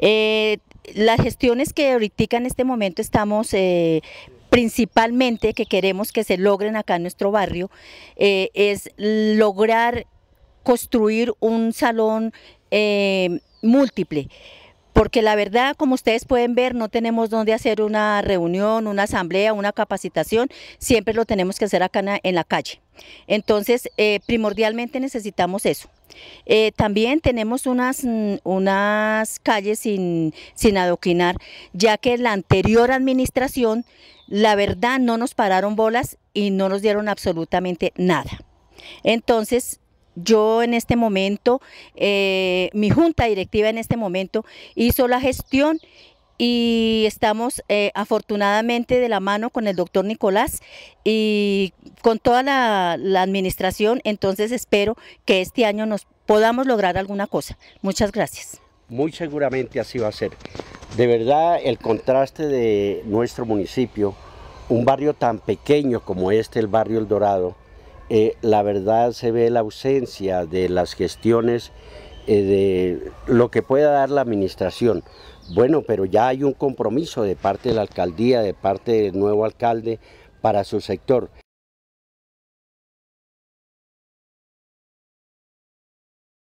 Eh, las gestiones que ahorita en este momento estamos eh, principalmente que queremos que se logren acá en nuestro barrio eh, es lograr construir un salón eh, múltiple porque la verdad, como ustedes pueden ver, no tenemos dónde hacer una reunión, una asamblea, una capacitación, siempre lo tenemos que hacer acá en la calle. Entonces, eh, primordialmente necesitamos eso. Eh, también tenemos unas, mm, unas calles sin, sin adoquinar, ya que la anterior administración, la verdad, no nos pararon bolas y no nos dieron absolutamente nada. Entonces, yo en este momento, eh, mi junta directiva en este momento hizo la gestión y estamos eh, afortunadamente de la mano con el doctor Nicolás y con toda la, la administración, entonces espero que este año nos podamos lograr alguna cosa. Muchas gracias. Muy seguramente así va a ser. De verdad, el contraste de nuestro municipio, un barrio tan pequeño como este, el barrio El Dorado, eh, la verdad se ve la ausencia de las gestiones eh, de lo que pueda dar la administración. Bueno, pero ya hay un compromiso de parte de la alcaldía, de parte del nuevo alcalde para su sector.